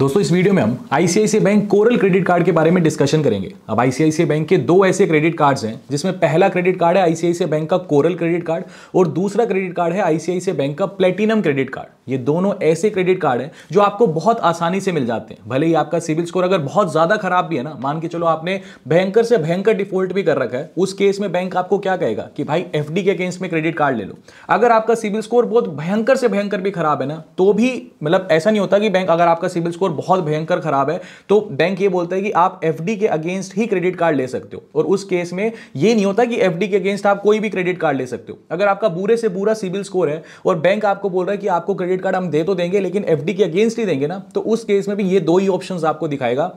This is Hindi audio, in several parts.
दोस्तों इस वीडियो में हम ICICI bank Coral credit card के बारे में डिस्कशन करेंगे अब आईसीआईसी बैंक के दो ऐसे क्रेडिट कार्ड्स हैं जिसमें पहला क्रेडिट कार्ड है आईसीआईसी बैंक का कोरल क्रेडिट कार्ड और दूसरा क्रेडिट कार्ड है आईसीआईसी बैंक का प्लेटिनम क्रेडिट कार्ड ये दोनों ऐसे क्रेडिट कार्ड हैं जो आपको बहुत आसानी से मिल जाते हैं भले ही आपका सिविल स्कोर अगर बहुत ज़्यादा खराब भी है ना मान के चलो आपने भयंकर से भयंकर डिफॉल्ट भी कर रखा है उस केस में बैंक आपको क्या कहेगा कि भाई एफ के अगेंस्ट में क्रेडिट कार्ड ले लो अगर आपका सिविल स्कोर बहुत भयंकर से भयंकर भी खराब है ना तो भी मतलब ऐसा नहीं होता कि बैंक अगर आपका सिविल स्कोर स्कोर बहुत भयंकर खराब है तो बैंक ये बोलता है कि आप एफ के अगेंस्ट ही क्रेडिट कार्ड ले सकते हो और उस केस में ये नहीं होता कि एफ के अगेंस्ट आप कोई भी क्रेडिट कार्ड ले सकते हो अगर आपका बुरे से बुरा सिविल स्कोर है और बैंक आपको बोल रहा है कि आपको क्रेडिट कार्ड हम दे तो देंगे लेकिन एफ के अगेंस्ट ही देंगे ना तो उस केस में भी ये दो ही ऑप्शन आपको दिखाएगा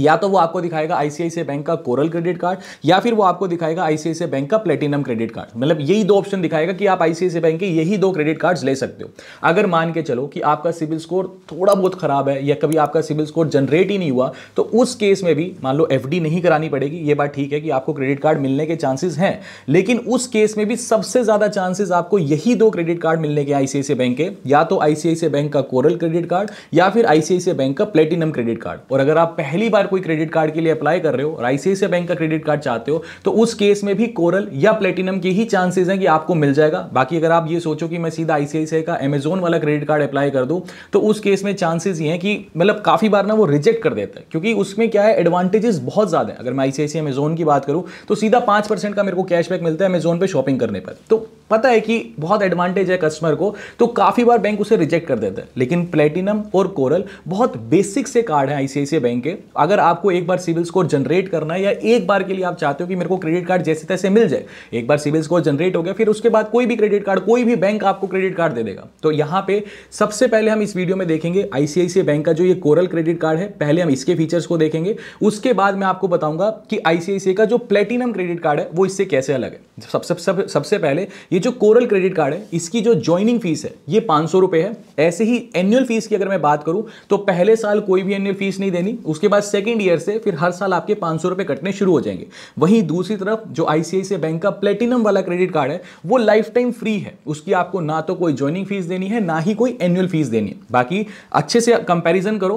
या तो वो आपको दिखाएगा आईसीआईसी बैंक का कोरल क्रेडिट कार्ड या फिर वो आपको दिखाएगा आईसीआईसी बैंक का प्लेटिनम क्रेडिट कार्ड मतलब यही दो ऑप्शन दिखाएगा कि आप आईसीआईसी बैंक के यही दो क्रेडिट कार्ड्स ले सकते हो अगर मान के चलो कि आपका सिविल स्कोर थोड़ा बहुत खराब है या कभी आपका सिविल स्कोर जनरेट ही नहीं हुआ तो उस केस में भी मान लो एफ नहीं करानी पड़ेगी ये बात ठीक है कि आपको क्रेडिट कार्ड मिलने के चांसेस हैं लेकिन उस केस में भी सबसे ज़्यादा चांसेस आपको यही दो क्रेडिट कार्ड मिलने के आईसीआईसी बैंक के या तो आईसीआईसी बैंक का कोरल क्रेडिट कार्ड या फिर आईसीआईसी बैंक का प्लेटिनम क्रेडिट कार्ड और अगर आप पहली बार बार कोई क्रेडिट कार्ड के लिए अप्लाई कर रहे हो और आईसीआईसीआई बैंक का क्रेडिट कार्ड चाहते हो तो उस केस में भी कोरल या प्लेटिनम के ही चांसेस हैं कि आपको मिल जाएगा बाकी अगर आप ये सोचो कि मैं सीधा आईसीआई का अमेजोन वाला क्रेडिट कार्ड अप्लाई कर दूँ तो उस केस में चांसेस ये हैं कि मतलब काफ़ी बार ना वो रिजेक्ट कर देता है क्योंकि उसमें क्या है एडवांटेजेस बहुत ज़्यादा है अगर मैं आईसीआईसीआई अमेजोन की बात करूँ तो सीधा पाँच का मेरे को कैशबैक मिलता है अमेजोन पर शॉपिंग करने पर तो पता है कि बहुत एडवांटेज है कस्टमर को तो काफ़ी बार बैंक उसे रिजेक्ट कर देता है लेकिन प्लेटिनम और कोरल बहुत बेसिक से कार्ड है आईसीआईसीआई बैंक के अगर अगर आपको एक बार सिविल स्कोर जनरेट करना है या एक बार के लिए आप चाहते हो कि मेरे को क्रेडिट कार्ड जैसे तैसे मिल जाए एक बार सिविल स्कोर जनरेट हो गया फिर उसके बाद कोई भी क्रेडिट कार्ड कोई भी बैंक आपको क्रेडिट कार्ड दे देगा तो यहां पर सबसे पहले हम इस वीडियो में देखेंगे आईसीआईसी बैंक का जो ये कोरल क्रेडिट कार्ड है पहले हम इसके फीचर्स को देखेंगे उसके बाद मैं आपको बताऊंगा कि आईसीआईसी का जो प्लेटिनम क्रेडिट कार्ड है वो इससे कैसे अलग है सबसे सब, सब पहले ये जो कोरल क्रेडिट कार्ड है इसकी जो ज्वाइनिंग फीस है ये पांच सौ रुपए है ऐसे ही एनुअल फीस की अगर मैं बात करूं तो पहले साल कोई भी एनुअल फीस नहीं देनी उसके बाद सेकेंड ईयर से फिर हर साल आपके पाँच सौ कटने शुरू हो जाएंगे वहीं दूसरी तरफ जो आई बैंक का प्लेटिनम वाला क्रेडिट कार्ड है वो लाइफ टाइम फ्री है उसकी आपको ना तो कोई ज्वाइनिंग फीस देनी है ना ही कोई एनुअल फीस देनी है बाकी अच्छे से कंपेरिजन करो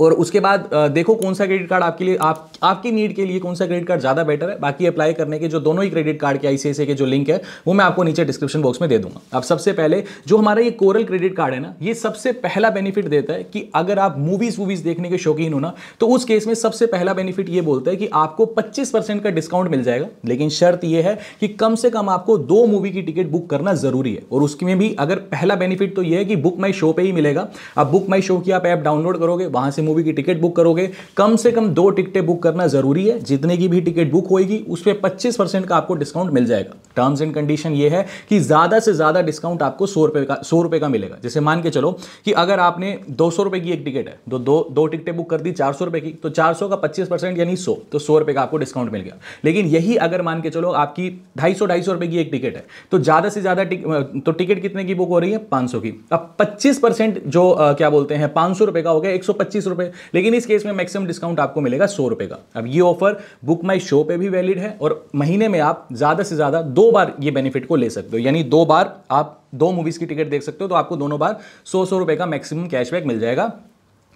और उसके बाद देखो कौन सा क्रेडिट कार्ड आपके लिए आप आपकी नीड के लिए कौन सा क्रेडिट कार्ड ज़्यादा बेटर है बाकी अप्लाई करने के जो दोनों ही क्रेडिट कार्ड के आई के जो लिंक है वो मैं आपको नीचे डिस्क्रिप्शन बॉक्स में दे दूंगा अब सबसे पहले जो हमारा ये कोरल क्रेडिट कार्ड है ना ये सबसे पहला बेनिफिट देता है कि अगर आप मूवीज़ वूवीज़ देखने के शौकीन हो ना तो उस केस में सबसे पहला बेनिफिट ये बोलता है कि आपको पच्चीस का डिस्काउंट मिल जाएगा लेकिन शर्त यह है कि कम से कम आपको दो मूवी की टिकट बुक करना ज़रूरी है और उसमें भी अगर पहला बेनिफिट तो यह है कि बुक माई शो पर ही मिलेगा अब बुक माई शो की आप ऐप डाउनलोड करोगे वहां से किसी मूवी की टिकट बुक करोगे कम से कम दो टिकटें बुक करना जरूरी है जितने की भी टिकट बुक होगी उस पर पच्चीस परसेंट का आपको डिस्काउंट मिल जाएगा टर्म्स एंड कंडीशन ये है कि ज़्यादा से ज़्यादा डिस्काउंट आपको सौ रुपए का सौ रुपए का मिलेगा जैसे मान के चलो कि अगर आपने दो सौ रुपए की एक टिकट है तो दो दो टिकटें बुक कर दी चार सौ रुपए की तो चार सौ का पच्चीस परसेंट यानी सौ तो सौ रुपए का आपको डिस्काउंट मिल गया लेकिन यही अगर मान के चलो आपकी ढाई सौ ढाई सौ रुपए की एक टिकट है तो ज़्यादा से ज़्यादा तो टिकट कितने की बुक हो रही है पांच की अब पच्चीस जो क्या बोलते हैं पांच सौ रुपये का हो गया एक सौ रुपये लेकिन इस केस में मैक्सिमम डिस्काउंट आपको मिलेगा सौ रुपये का अब ये ऑफर बुक माई शो पे भी वैलिड है और महीने में आप ज़्यादा से ज़्यादा दो बार ये बेनिफिट को ले सकते हो यानी दो बार आप दो मूवीज़ की टिकट देख सकते हो तो आपको दोनों बार सौ सौ रुपये का मैक्सिमम कैशबैक मिल जाएगा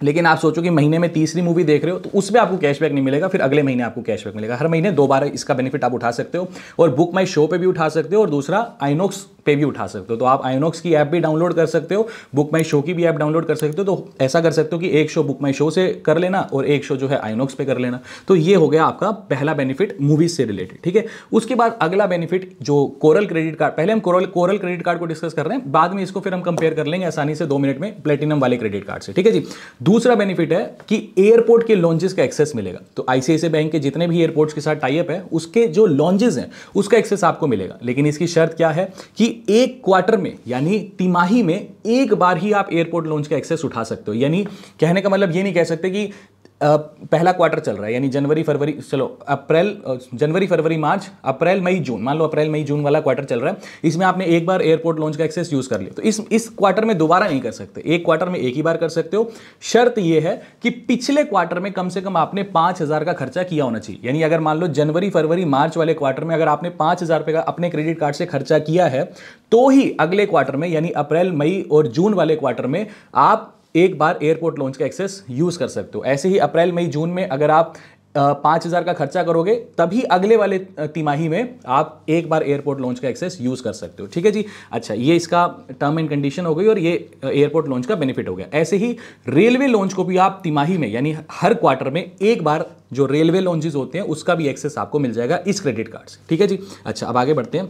लेकिन आप सोचो कि महीने में तीसरी मूवी देख रहे हो तो उसमें आपको कैशबैक नहीं मिलेगा फिर अगले महीने आपको कैशबैक मिलेगा हर महीने दो बार इसका बेनिफिट आप उठा सकते हो और बुक माई शो पे भी उठा सकते हो और दूसरा आइनोक्स पे भी उठा सकते हो तो आप आइनोक्स की ऐप भी डाउनलोड कर सकते हो बुक माई शो की भी ऐप डाउनलोड कर सकते हो तो ऐसा कर सकते हो कि एक शो बुक माई शो से कर लेना और एक शो जो है आइनोक्स पे कर लेना तो ये हो गया आपका पहला बेनिफिट मूवीज से रिलेटेड ठीक है उसके बाद अगला बेनिफिट जो कोरल क्रेडिट कार्ड पहले हम कोरल कोरल क्रेडिट कार्ड को डिस्कस कर रहे हैं बाद में इसको फिर हम कंपेयर कर लेंगे आसानी से दो मिनट में प्लेटिनम वाले क्रेडिट कार्ड से ठीक है जी दूसरा बेनिफिट है कि एयरपोर्ट के लॉन्जेस का एक्सेस मिलेगा तो आईसीआईसी बैंक के जितने भी एयरपोर्ट्स के साथ टाइप है उसके जो लॉन्जेस हैं उसका एक्सेस आपको मिलेगा लेकिन इसकी शर्त क्या है कि एक क्वार्टर में यानी तिमाही में एक बार ही आप एयरपोर्ट लॉन्च का एक्सेस उठा सकते हो यानी कहने का मतलब ये नहीं कह सकते कि पहला क्वार्टर चल रहा है यानी जनवरी फरवरी चलो अप्रैल जनवरी फरवरी मार्च अप्रैल मई जून मान लो अप्रैल मई जून वाला क्वार्टर चल रहा है इसमें आपने एक बार एयरपोर्ट लॉन्च का एक्सेस यूज़ कर लिया तो इस इस क्वार्टर में दोबारा नहीं कर सकते एक क्वार्टर में एक ही बार कर सकते हो शर्त यह है कि पिछले क्वार्टर में कम से कम आपने पांच का खर्चा किया होना चाहिए यानी अगर मान लो जनवरी फरवरी मार्च वाले क्वार्टर में अगर आपने पाँच का अपने क्रेडिट कार्ड से खर्चा किया है तो ही अगले क्वार्टर में यानी अप्रैल मई और जून वाले क्वार्टर में आप एक बार एयरपोर्ट लॉन्च का एक्सेस यूज़ कर सकते हो ऐसे ही अप्रैल मई जून में अगर आप पाँच हज़ार का खर्चा करोगे तभी अगले वाले तिमाही में आप एक बार एयरपोर्ट लॉन्च का एक्सेस यूज़ कर सकते हो ठीक है जी अच्छा ये इसका टर्म एंड कंडीशन हो गई और ये एयरपोर्ट लॉन्च का बेनिफिट हो गया ऐसे ही रेलवे लॉन्च को भी आप तिमाही में यानी हर क्वार्टर में एक बार जो रेलवे लॉन्चेज होते हैं उसका भी एक्सेस आपको मिल जाएगा इस क्रेडिट कार्ड से ठीक है जी अच्छा अब आगे बढ़ते हैं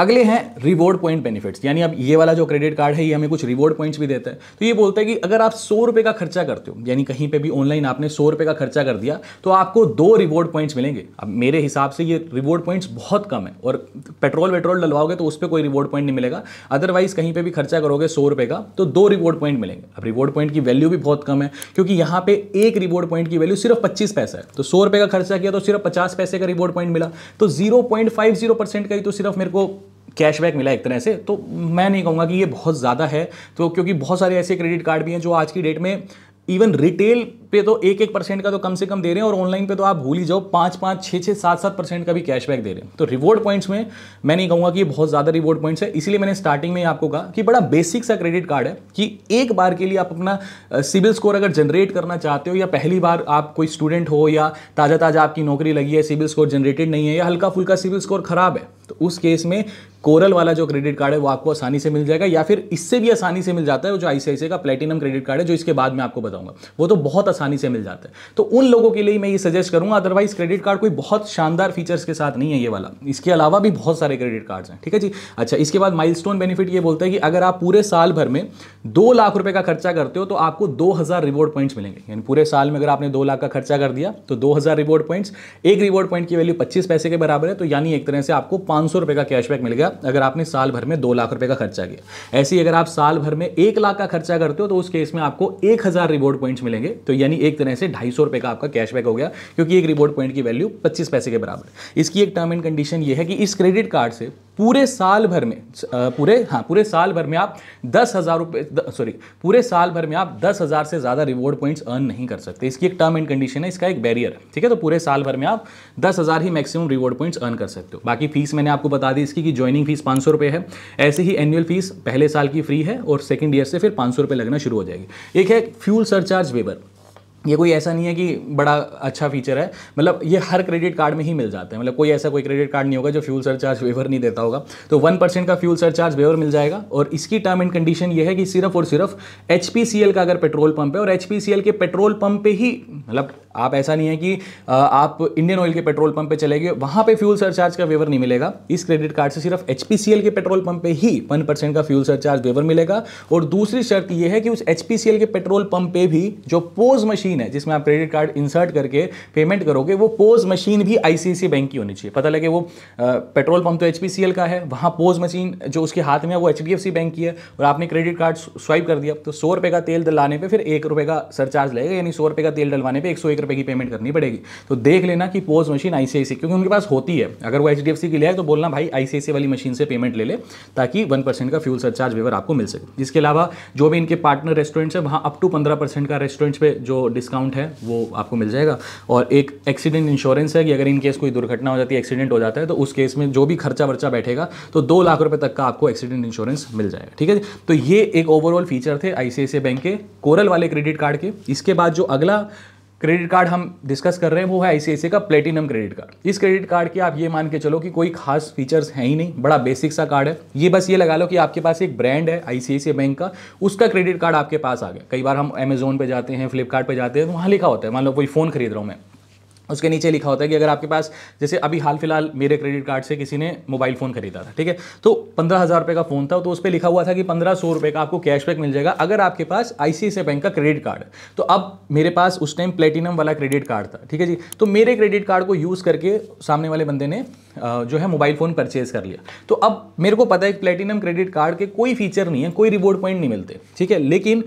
अगले हैं रिवॉर्ड पॉइंट बेनिफिट्स यानी अब ये वाला जो क्रेडिट कार्ड है ये हमें कुछ रिवॉर्ड पॉइंट्स भी देता है तो ये बोलता है कि अगर आप सौ रुपये का खर्चा करते हो यानी कहीं पे भी ऑनलाइन आपने सौ रुपये का खर्चा कर दिया तो आपको दो रिवॉर्ड पॉइंट्स मिलेंगे अब मेरे हिसाब से ये रिवॉर्ड पॉइंट्स बहुत कम है और पेट्रोल वेट्रोल डलवाओगे तो उस पर कोई रिवॉर्ड पॉइंट नहीं मिलेगा अदरवाइज कहीं पर भी खर्चा करोगे सौ रुपये का तो दो रिवॉर्ड पॉइंट मिलेंगे अब रिवॉर्ड पॉइंट की वैल्यू भी बहुत कम है क्योंकि यहाँ पे एक रिवॉर्ड पॉइंट की वैल्यू सिर्फ पच्चीस पैसा है तो सौ रुपये का खर्चा किया तो सिर्फ पचास पैसे का रिवॉर्ड पॉइंट मिला तो zero point five zero percent का ही तो सिर्फ मेरे को कैशबैक मिला एक तरह से तो मैं नहीं कहूँगा कि ये बहुत ज़्यादा है तो क्योंकि बहुत सारे ऐसे क्रेडिट कार्ड भी हैं जो आज की डेट में इवन रिटेल पे तो एक एक परसेंट का तो कम से कम दे रहे हैं और ऑनलाइन पे तो आप भूल ही जाओ पाँच पाँच छः छः सात सात परसेंट का भी कैशबैक दे रहे हैं तो रिवॉर्ड पॉइंट्स में मैं नहीं कहूँगा कि ये बहुत ज़्यादा रिवॉर्ड पॉइंट्स है इसलिए मैंने स्टार्टिंग में आपको कहा कि बड़ा बेसिक सा क्रेडिट कार्ड है कि एक बार के लिए आप अपना सिविल स्कोर अगर जनरेट करना चाहते हो या पहली बार आप कोई स्टूडेंट हो या ताज़ा ताज़ा आपकी नौकरी लगी है सिविल स्कोर जनरेटेड नहीं है या हल्का फुल्का सिविल स्कोर खराब है तो उस केस में कोरल वाला जो क्रेडिट कार्ड है वो आपको आसानी से मिल जाएगा या फिर इससे भी आसानी से मिल जाता है वो जो आईसीआईसी का प्लेटिनम क्रेडिट कार्ड है जो इसके बाद में आपको बताऊंगा वो तो बहुत आसान आसानी से मिल जाता है तो उन लोगों के लिए मैं ये सजेस्ट करूंगा अदरवाइज क्रेडिट कार्ड कोई बहुत शानदार फीचर्स के साथ नहीं है ये वाला इसके अलावा भी बहुत सारे क्रेडिट कार्ड्स हैं ठीक है जी अच्छा इसके बाद माइल बेनिफिट ये बोलता है कि अगर आप पूरे साल भर में दो लाख रुपए का खर्चा करते हो तो आपको दो हज़ार रिवॉर्ड पॉइंट्स मिलेंगे यानी पूरे साल में अगर आपने दो लाख का खर्चा कर दिया तो दो हज़ार रिवॉर्ड पॉइंट्स एक रिवॉर्ड पॉइंट की वैल्यू पच्चीस पैसे के बराबर है तो यानी एक तरह से आपको पांच सौ का कैशबैक मिल गया अगर आपने साल भर में दो लाख रुपए का खर्चा किया ऐसे ही अगर आप साल भर में एक लाख का खर्चा करते हो तो उस केस में आपको एक हज़ार रिवॉर्ड पॉइंट्स मिलेंगे तो यानी यानी एक तरह से ढाई सौ रुपये का आपका कैशबैक हो गया क्योंकि एक रिवॉर्ड पॉइंट की वैल्यू पच्चीस पैसे के बराबर इसकी एक टर्म एंड कंडीशन ये है कि इस क्रेडिट कार्ड से पूरे साल भर में पूरे हाँ पूरे साल भर में आप दस हज़ार रुपये सॉरी पूरे साल भर में आप दस हज़ार से ज़्यादा रिवॉर्ड पॉइंट्स अर्न नहीं कर सकते इसकी एक टर्म एंड कंडीशन है इसका एक बैरियर है ठीक है तो पूरे साल भर में आप दस हज़ार ही मैक्सिमम रिवॉर्ड पॉइंट्स अर्न कर सकते हो बाकी फीस मैंने आपको बता दी इसकी कि ज्वाइनिंग फीस पाँच सौ है ऐसे ही एनुअल फीस पहले साल की फ्री है और सेकेंड ईयर से फिर पाँच सौ लगना शुरू हो जाएगी एक है फ्यूल सरचार्ज वेबर ये कोई ऐसा नहीं है कि बड़ा अच्छा फीचर है मतलब ये हर क्रेडिट कार्ड में ही मिल जाता है मतलब कोई ऐसा कोई क्रेडिट कार्ड नहीं होगा जो फ्यूल सरचार्ज वेवर नहीं देता होगा तो वन परसेंट का फ्यूल सरचार्ज वेवर मिल जाएगा और इसकी टर्म एंड कंडीशन ये है कि सिर्फ और सिर्फ एच का अगर पेट्रोल पंप है और एच के पेट्रोल पंप पे ही मतलब आप ऐसा नहीं है कि आप इंडियन ऑयल के पेट्रोल पंप पे चले गए वहाँ पे फ्यूल सरचार्ज का वेवर नहीं मिलेगा इस क्रेडिट कार्ड से सिर्फ एच के पेट्रोल पंप पे ही वन परसेंट का फ्यूल सरचार्ज वेवर मिलेगा और दूसरी शर्त यह है कि उस एच के पेट्रोल पंप पे भी जो पोज मशीन है जिसमें आप क्रेडिट कार्ड इंसर्ट करके पेमेंट करोगे वो पोज मशीन भी आई बैंक की होनी चाहिए पता लगे वो पेट्रोल पंप तो एच का है वहाँ पोज मशीन जो उसके हाथ में है वो एच बैंक की है और आपने क्रेडिट कार्ड स्वाइप कर दिया तो सौ रुपये का तेल डलाने पर फिर एक रुपये का सरचार्ज लगेगा यानी सौ रुपये का तेल डलवाने पर एक सौ एक रुपये की पेमेंट करनी पड़ेगी तो देख लेना कि पोज मशीन आईसीआईसी क्योंकि उनके पास होती है अगर वो एच की लिया है तो बोलना भाई आईसीआईसी वाली मशीन से पेमेंट ले ले ताकि वन परसेंट का फ्यूल सरचार्ज वेवर आपको मिल सके इसके अलावा जो भी इनके पार्टनर रेस्टोरेंट्स है वहाँ अप टू पंद्रह का रेस्टोरेंट्स पे जो डिस्काउंट है वो आपको मिल जाएगा और एक एक्सीडेंट इंश्योरेंस है कि अगर इनकेस कोई दुर्घटना हो जाती है एक्सीडेंट हो जाता है तो उस केस में जो भी खर्चा वर्चा बैठेगा तो दो लाख रुपये तक का आपको एक्सीडेंट इंश्योरेंस मिल जाएगा ठीक है तो ये एक ओवरऑल फीचर थे आईसीआईसी बैंक के कोरल वाले क्रेडिट कार्ड के इसके बाद जो अगला क्रेडिट कार्ड हम डिस्कस कर रहे हैं वो है आई का प्लेटिनम क्रेडिट कार्ड इस क्रेडिट कार्ड की आप ये मान के चलो कि कोई खास फीचर्स है ही नहीं बड़ा बेसिक सा कार्ड है ये बस ये लगा लो कि आपके पास एक ब्रांड है आई बैंक का उसका क्रेडिट कार्ड आपके पास आ गया कई बार हम अमेजोन पे जाते हैं फ्लिपकार्ट जाते हैं तो वहाँ लिखा होता है मान लो कोई फ़ोन खरीद रहा हूँ मैं उसके नीचे लिखा होता है कि अगर आपके पास जैसे अभी हाल फिलहाल मेरे क्रेडिट कार्ड से किसी ने मोबाइल फ़ोन खरीदा था ठीक है तो पंद्रह हज़ार रुपये का फ़ोन था तो उस पर लिखा हुआ था कि पंद्रह सौ रुपये का आपको कैशबैक मिल जाएगा अगर आपके पास आई बैंक का क्रेडिट कार्ड तो अब मेरे पास उस टाइम प्लेटिनम वाला क्रेडिट कार्ड था ठीक है जी तो मेरे क्रेडिट कार्ड को यूज़ करके सामने वाले बंदे ने जो है मोबाइल फ़ोन परचेज़ कर लिया तो अब मेरे को पता है प्लेटिनम क्रेडिट कार्ड के कोई फीचर नहीं है कोई रिवॉर्ड पॉइंट नहीं मिलते ठीक है लेकिन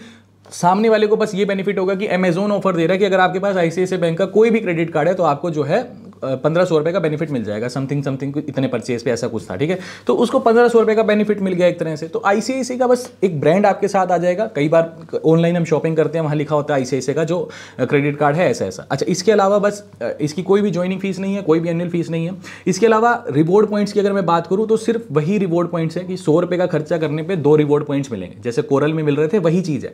सामने वाले को बस ये बेनिफिट होगा कि अमेजोन ऑफर दे रहा है कि अगर आपके पास आई बैंक का कोई भी क्रेडिट कार्ड है तो आपको जो है पंद्रह सौ रुपये का बेनिफिट मिल जाएगा समथिंग समथिंग इतने परचेज पे ऐसा कुछ था ठीक है तो उसको पंद्रह सौ रुपये का बेनिफिट मिल गया एक तरह से तो आई का बस एक ब्रांड आपके साथ आ जाएगा कई बार ऑनलाइन हम शॉपिंग करते हैं वहाँ लिखा होता है आई का जो क्रेडिट कार्ड है ऐसा ऐसा अच्छा इसके अलावा बस इसकी कोई भी ज्वाइनिंग फीस नहीं है कोई भी एनुअल फीस नहीं है इसके अलावा रिवॉर्ड पॉइंट्स की अगर मैं बात करूँ तो सिर्फ वही रिवॉर्ड पॉइंट्स है कि सौ रुपये का खर्चा करने पर दो रिवॉर्ड पॉइंट्स मिलेंगे जैसे कोरल में मिल रहे थे वही चीज़ है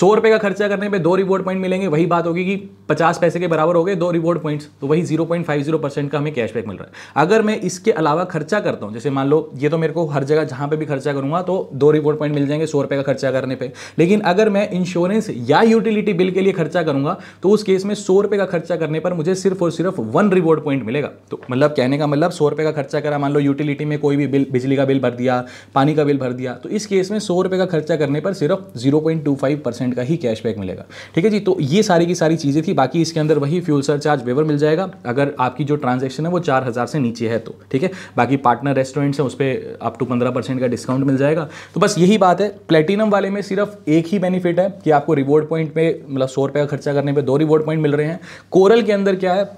सौ रुपये का खर्चा करने पर दो रिवॉर्ड पॉइंट मिलेंगे वही बात होगी कि पचास पैसे के बराबर हो गए दो रिवॉर्ड पॉइंट्स तो वही zero point five five zero percent का हमें कैशबैक मिल रहा है अगर मैं इसके अलावा खर्चा करता हूँ जैसे मान लो ये तो मेरे को हर जगह जहाँ पे भी खर्चा करूंगा तो दो रिवॉर्ड पॉइंट मिल जाएंगे सौ रुपये का खर्चा करने पर लेकिन अगर मैं इंश्योरेंस या यूटिलिटी बिल के लिए खर्चा करूंगा तो उस केस में सौ रुपये का खर्चा करने पर मुझे सिर्फ और सिर्फ वन रिवॉर्ड पॉइंट मिलेगा तो मतलब कहने का मतलब सौ रुपये का खर्चा करा मान लो यूटिलिटी में कोई भी बिल बिजली का बिल भर दिया पानी का बिल भर दिया तो इस केस में सौ रुपये का खर्चा करने पर सिर्फ zero point two five percent का ही कैशबैक मिलेगा ठीक है जी तो ये सारी की सारी चीज़ें थी बाकी इसके अंदर वही फ्यूल सर चार्ज वेवर मिल जाएगा अगर आप आपकी जो ट्रांजेक्शन है वो चार हज़ार से नीचे है तो ठीक है बाकी पार्टनर रेस्टोरेंट्स हैं उस पर अप टू पंद्रह परसेंट का डिस्काउंट मिल जाएगा तो बस यही बात है प्लेटिनम वाले में सिर्फ एक ही बेनिफिट है कि आपको रिवॉर्ड पॉइंट पे मतलब सौ रुपये का खर्चा करने पर दो रिवॉर्ड पॉइंट मिल रहे हैं कोरल के अंदर क्या है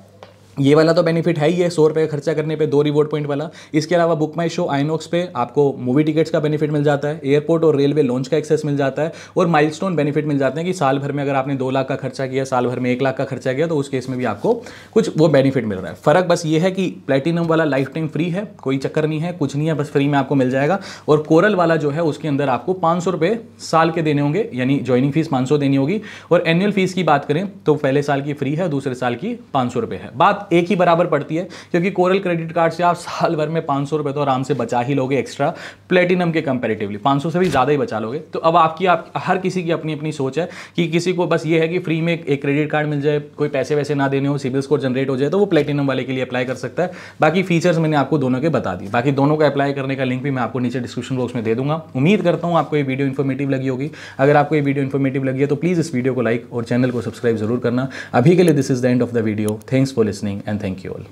ये वाला तो बेनिफिट है ही है सौ रुपये खर्चा करने पे दो रिवॉर्ड पॉइंट वाला इसके अलावा बुक माई शो आइनॉक्स पे आपको मूवी टिकट्स का बेनिफिट मिल जाता है एयरपोर्ट और रेलवे लॉन्च का एक्सेस मिल जाता है और माइलस्टोन बेनिफिट मिल जाते हैं कि साल भर में अगर आपने दो लाख का खर्चा किया साल भर में एक लाख का खर्चा किया तो उस केस में भी आपको कुछ वो बेनिफिट मिल रहा है फ़र्क बस ये है कि प्लेटिनम वाला लाइफ टाइम फ्री है कोई चक्कर नहीं है कुछ नहीं है बस फ्री में आपको मिल जाएगा और कोरल वाला जो है उसके अंदर आपको पाँच साल के देने होंगे यानी ज्वाइनिंग फीस पाँच देनी होगी और एनुअल फीस की बात करें तो पहले साल की फ्री है दूसरे साल की पाँच है बात एक ही बराबर पड़ती है क्योंकि कोरल क्रेडिट कार्ड से आप साल भर में पाँच सौ तो आराम से बचा ही लोगे एक्स्ट्रा प्लेटिनम के कंपेरेटिवली पांच सौ से भी ज़्यादा ही बचा लोगे तो अब आपकी आप हर किसी की अपनी अपनी सोच है कि किसी को बस ये है कि फ्री में एक क्रेडिट कार्ड मिल जाए कोई पैसे वैसे ना देने हो सिबिल स्कोर जनरेट हो जाए तो वो प्लेटिनम वाले के लिए अप्लाई कर सकता है बाकी फीचर्स मैंने आपको दोनों के बता दी बाकी दोनों का अप्लाई करने का लिंक भी मैं आपको नीचे डिस्क्रिप्शन बॉक्स में दे दूंगा उम्मीद करता हूँ आपको ये वीडियो इन्फॉर्मेटिव लगी होगी अगर आपको ये वीडियो इन्फॉर्मेटिव लगी है तो प्लीज़ इस वीडियो को लाइक और चैनल को सब्सक्राइब जरूर करना अभी के लिए this is the end of the video thanks for listening listening and thank you all.